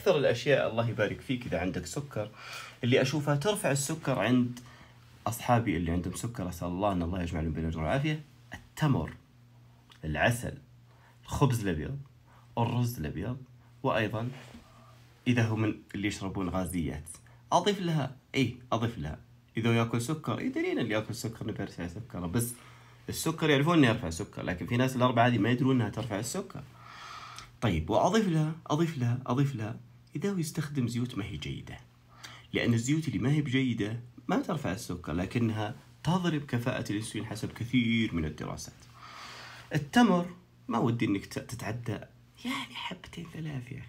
اكثر الاشياء الله يبارك فيك اذا عندك سكر اللي اشوفها ترفع السكر عند اصحابي اللي عندهم سكر اسال الله ان الله يجمع لهم بين الاجر والعافيه التمر العسل الخبز الابيض الرز الابيض وايضا اذا هو من اللي يشربون غازيات اضيف لها اي اضيف لها اذا ياكل سكر اي دليل اللي ياكل سكر انه بيرفع سكره بس السكر يعرفون انه يرفع السكر لكن في ناس الاربعه هذه ما يدرون انها ترفع السكر طيب واضيف لها اضيف لها اضيف لها إذا هو يستخدم زيوت ما هي جيدة لأن الزيوت اللي ما هي بجيدة ما ترفع السكر لكنها تضرب كفاءة الأنسولين حسب كثير من الدراسات التمر ما ودي أنك تتعدى يعني حبتين ثلاث يا أخي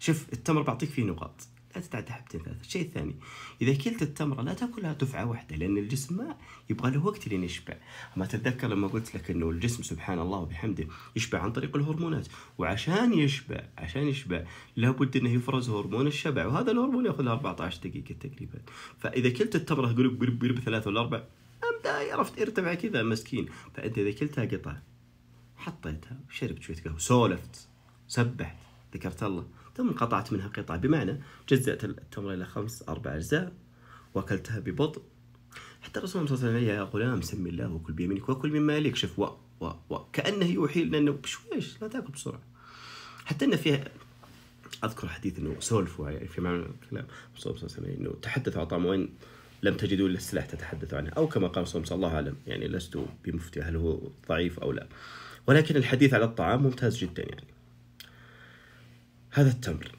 شوف التمر بعطيك فيه نقاط حتتعدى حبتين ثلاثة الشيء الثاني إذا كلت التمرة لا تأكلها دفعة واحدة لأن الجسم ما يبغى له وقت لين يشبع أما تتذكر لما قلت لك أنه الجسم سبحان الله وبحمده يشبع عن طريق الهرمونات وعشان يشبع عشان يشبع لابد أنه يفرز هرمون الشبع وهذا الهرمون يأخذ 14 دقيقة تقريبا فإذا كلت التمرة قرب قرب قرب ثلاثة ولا أربع أبدأ عرفت ارتفع كذا مسكين فأنت إذا كلتها قطعة حطيتها وشربت شوية قهوة سولفت سبحت ذكرت الله ثم قطعت منها قطع بمعنى جزأت التمر إلى خمس أربع أجزاء وأكلتها ببطء حتى الرسول صلى الله عليه وسلم يا غلام سمي الله وكل بيمينك وكل مما يليك شوف و و و كأنه يوحي لنا أنه بشويش لا تاكل بسرعة حتى أن فيها أذكر حديث أنه سولفوا يعني في معنى الكلام الرسول صلى الله عليه وسلم أنه تحدثوا عن طعام وين لم تجدوا الا السلاح تتحدثوا عنه او كما قال صلى الله عليه يعني لست بمفتي هل هو ضعيف او لا ولكن الحديث على الطعام ممتاز جدا يعني هذا التمر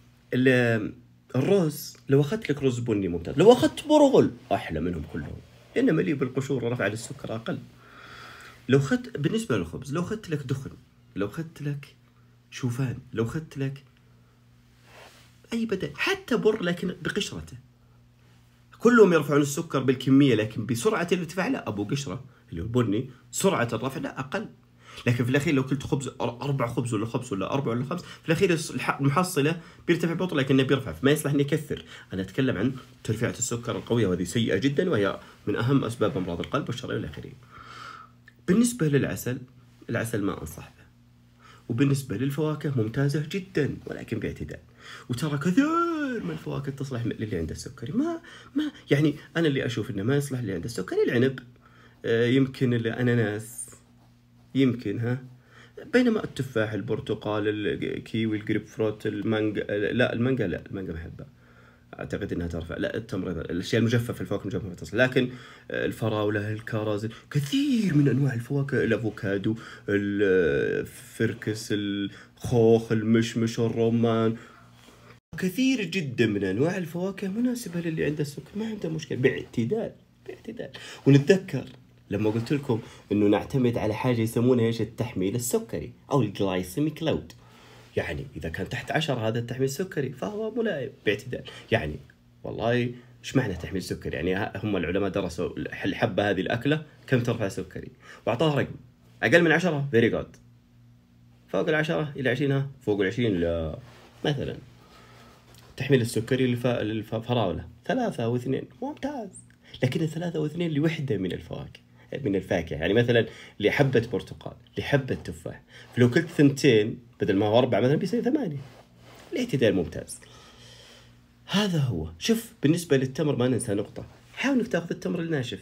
الرز لو اخذت لك رز بني ممتاز لو اخذت برغل احلى منهم كلهم انه مليء بالقشور ورفع السكر اقل لو اخذت بالنسبه للخبز لو اخذت لك دخن لو اخذت لك شوفان لو اخذت لك اي بدل حتى بر لكن بقشرته كلهم يرفعون السكر بالكميه لكن بسرعه الارتفاع لا ابو قشره اللي هو البني سرعه الرفع لا اقل لكن في الاخير لو كلت خبز اربع خبز ولا خبز ولا اربع ولا خبز في الاخير المحصله بيرتفع بطء لكنه بيرفع فما يصلح انه يكثر انا اتكلم عن ترفيعه السكر القويه وهذه سيئه جدا وهي من اهم اسباب امراض القلب والشرايين والى اخره بالنسبه للعسل العسل ما انصح به وبالنسبه للفواكه ممتازه جدا ولكن باعتدال وترى كثير من الفواكه تصلح للي عنده السكري ما ما يعني انا اللي اشوف انه ما يصلح للي عنده السكري العنب آه، يمكن الاناناس يمكن ها بينما التفاح البرتقال الكيوي الجريب فروت المانجا لا المانجا لا المانجا بحبها اعتقد انها ترفع لا التمر الاشياء المجففه الفواكه المجففه تصل لكن الفراوله الكرز كثير من انواع الفواكه الافوكادو الفركس الخوخ المشمش الرمان كثير جدا من انواع الفواكه مناسبه للي عنده السكر ما عنده مشكله باعتدال باعتدال ونتذكر لما قلت لكم انه نعتمد على حاجه يسمونها ايش التحميل السكري او الجلايسيميك لود يعني اذا كان تحت 10 هذا التحميل السكري فهو ملائم باعتدال يعني والله ايش معنى تحميل سكري يعني هم العلماء درسوا الحبه هذه الاكله كم ترفع سكري واعطاها رقم اقل من 10 فيري جود فوق ال 10 الى 20 فوق ال 20 ل مثلا تحميل السكري للفراوله ثلاثة واثنين ممتاز لكن الثلاثة واثنين لوحدة من الفواكه من الفاكهه يعني مثلا لحبه برتقال لحبه تفاح فلو كلت ثنتين بدل ما هو اربعه مثلا بيصير ثمانيه الاعتدال ممتاز هذا هو شوف بالنسبه للتمر ما ننسى نقطه حاول انك تاخذ التمر الناشف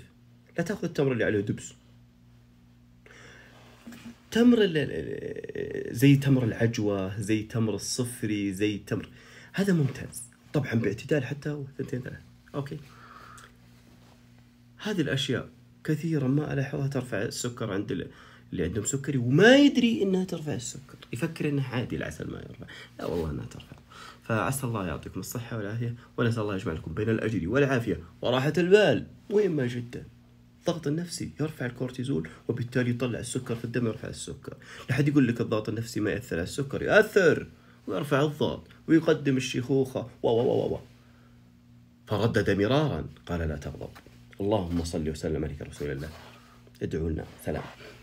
لا تاخذ التمر اللي عليه دبس تمر زي تمر العجوه زي تمر الصفري زي تمر هذا ممتاز طبعا باعتدال حتى ثنتين ثلاث اوكي هذه الاشياء كثيرا ما الاحظها ترفع السكر عند اللي عندهم سكري وما يدري انها ترفع السكر يفكر انه عادي العسل ما يرفع لا والله انها ترفع فعسى الله يعطيكم الصحه والعافيه ونسال الله يجمع لكم بين الاجر والعافيه وراحه البال وين ما جدا الضغط النفسي يرفع الكورتيزول وبالتالي يطلع السكر في الدم يرفع السكر لا حد يقول لك الضغط النفسي ما يأثر على السكر يأثر ويرفع الضغط ويقدم الشيخوخة و و و و فردد مرارا قال لا تغضب اللهم صل وسلم عليك رسول الله ادعو لنا سلام